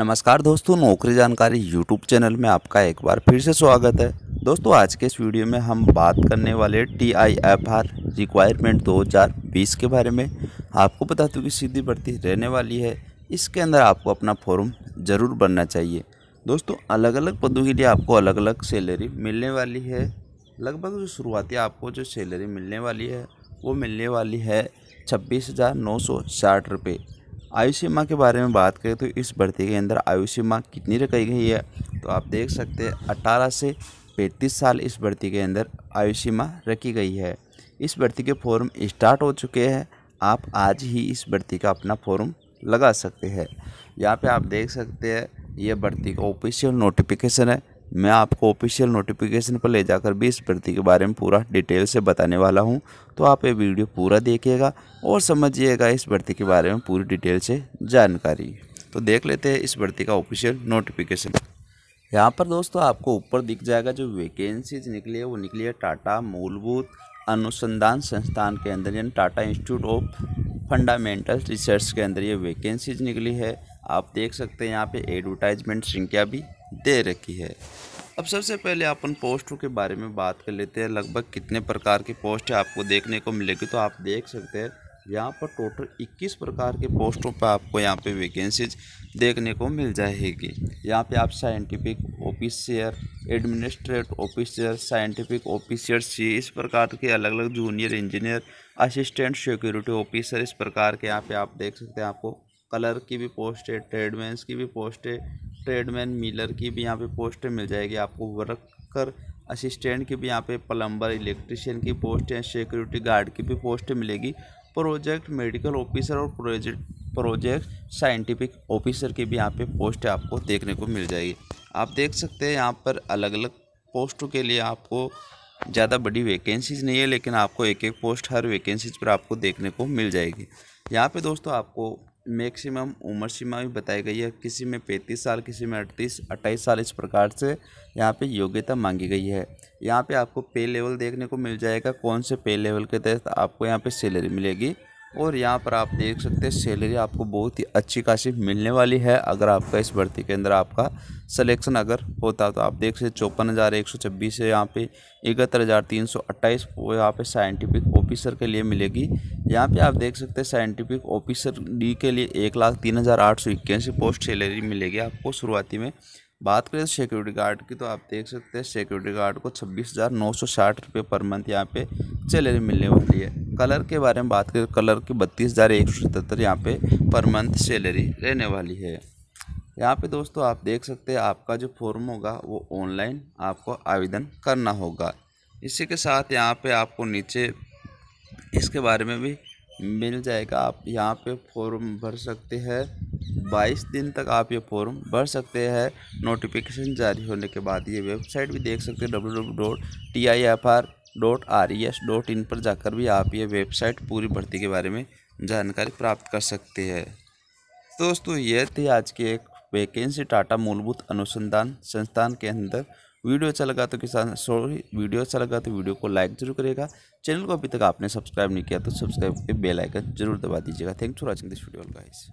नमस्कार दोस्तों नौकरी जानकारी यूट्यूब चैनल में आपका एक बार फिर से स्वागत है दोस्तों आज के इस वीडियो में हम बात करने वाले T I F R requirement बीस के बारे में आपको बता दूँ कि सीधी भर्ती रहने वाली है इसके अंदर आपको अपना फॉर्म ज़रूर बनना चाहिए दोस्तों अलग अलग पदों के लिए आपको अलग अलग सैलरी मिलने वाली है लगभग जो शुरुआती आपको जो सैलरी मिलने वाली है वो मिलने वाली है छब्बीस हज़ार नौ सौ साठ रुपये आयु सीमा के बारे में बात करें तो इस भर्ती के अंदर आयु सीमा कितनी रखी गई है तो आप देख सकते हैं अट्ठारह से पैंतीस साल इस भर्ती के अंदर आयु सीमा रखी गई है इस भर्ती के फॉर्म स्टार्ट हो चुके हैं आप आज ही इस भर्ती का अपना फॉर्म लगा सकते हैं यहाँ पे आप देख सकते हैं ये भर्ती का ऑफिशियल नोटिफिकेशन है मैं आपको ऑफिशियल नोटिफिकेशन पर ले जाकर भी इस भर्ती के बारे में पूरा डिटेल से बताने वाला हूं तो आप ये वीडियो पूरा देखिएगा और समझिएगा इस भर्ती के बारे में पूरी डिटेल से जानकारी तो देख लेते हैं इस भर्ती का ऑफिशियल नोटिफिकेशन यहाँ पर दोस्तों आपको ऊपर दिख जाएगा जो वैकेंसीज निकली है वो निकली है टाटा मूलभूत अनुसंधान संस्थान के अंदर यानी Tata institute of fundamental research के अंदर ये वैकेंसीज निकली है आप देख सकते हैं यहाँ पे एडवर्टाइजमेंट संख्या भी दे रखी है अब सबसे पहले अपन पोस्टों के बारे में बात कर लेते हैं लगभग कितने प्रकार के पोस्ट आपको देखने को मिलेगी तो आप देख सकते हैं यहाँ पर टोटल 21 प्रकार के पोस्टों पर आपको यहाँ पे वैकेंसीज देखने को मिल जाएगी यहाँ पे आप scientific officer administrate officer scientific officer C इस प्रकार के अलग अलग junior engineer assistant security officer इस प्रकार के यहाँ पे आप देख सकते हैं आपको कलर की भी पोस्ट है ट्रेडमैन की भी पोस्ट है ट्रेडमैन मिलर की भी यहाँ पे पोस्ट मिल जाएगी आपको वर्कर असिस्टेंट की भी यहाँ पे प्लम्बर इलेक्ट्रिशियन की पोस्ट या सिक्योरिटी गार्ड की भी पोस्ट मिलेगी प्रोजेक्ट मेडिकल ऑफिसर और प्रोजेक्ट प्रोजेक्ट साइंटिफिक ऑफिसर की भी यहाँ पे पोस्ट आपको देखने को मिल जाएगी आप देख सकते हैं यहाँ पर अलग अलग पोस्टों के लिए आपको ज़्यादा बड़ी वैकेंसीज़ नहीं है लेकिन आपको एक एक पोस्ट हर वैकेंसीज पर आपको देखने को मिल जाएगी यहाँ पे दोस्तों आपको मैक्सिमम उम्र सीमा भी बताई गई है किसी में पैंतीस साल किसी में अड़तीस अट्ठाईस साल इस प्रकार से यहाँ पे योग्यता मांगी गई है यहाँ पे आपको पे लेवल देखने को मिल जाएगा कौन से पे लेवल के तहत आपको यहाँ पे सैलरी मिलेगी और यहाँ पर आप देख सकते हैं सैलरी आपको बहुत ही अच्छी खासी मिलने वाली है अगर आपका इस भर्ती के अंदर आपका सिलेक्शन अगर होता तो आप देख सकते चौपन हज़ार एक सौ छब्बीस है यहाँ पे इकहत्तर हज़ार तीन सौ अट्ठाईस वो यहाँ पे साइंटिफिक ऑफिसर के लिए मिलेगी यहाँ पे आप देख सकते हैं साइंटिफिक ऑफिसर डी के लिए एक लाख तीन हज़ार आठ सौ इक्यासी पोस्ट सैलरी मिलेगी आपको शुरुआती में बात करें सिक्योरिटी तो गार्ड की तो आप देख सकते हैं सिक्योरिटी गार्ड को छब्बीस हज़ार नौ सौ साठ रुपये पर मंथ यहाँ पे सैलरी मिलने वाली है कलर के बारे में बात करें कलर तो की बत्तीस हज़ार एक सौ सतहत्तर यहाँ पे पर मंथ सैलरी रहने वाली है यहाँ पे दोस्तों आप देख सकते हैं आपका जो फॉर्म होगा वो ऑनलाइन आपको आवेदन करना होगा इसी के साथ यहाँ पर आपको नीचे इसके बारे में भी मिल जाएगा आप यहाँ पर फॉर्म भर सकते हैं बाईस दिन तक आप ये फॉर्म भर सकते हैं नोटिफिकेशन जारी होने के बाद ये वेबसाइट भी देख सकते हैं W W dot T I F R dot R E S dot in पर जाकर भी आप ये वेबसाइट पूरी भर्ती के बारे में जानकारी प्राप्त कर सकते हैं दोस्तों ये थी आज की एक वैकेंसी टाटा मूलभूत अनुसंधान संस्थान के अंदर वीडियो अच्छा लगा तो किसान सॉरी वीडियो अच्छा लगा तो वीडियो को लाइक जरूर करेगा चैनल को अभी तक आपने सब्सक्राइब नहीं किया तो सब्सक्राइब के बेल आइकन जरूर दबा दीजिएगा thanks for watching this video guys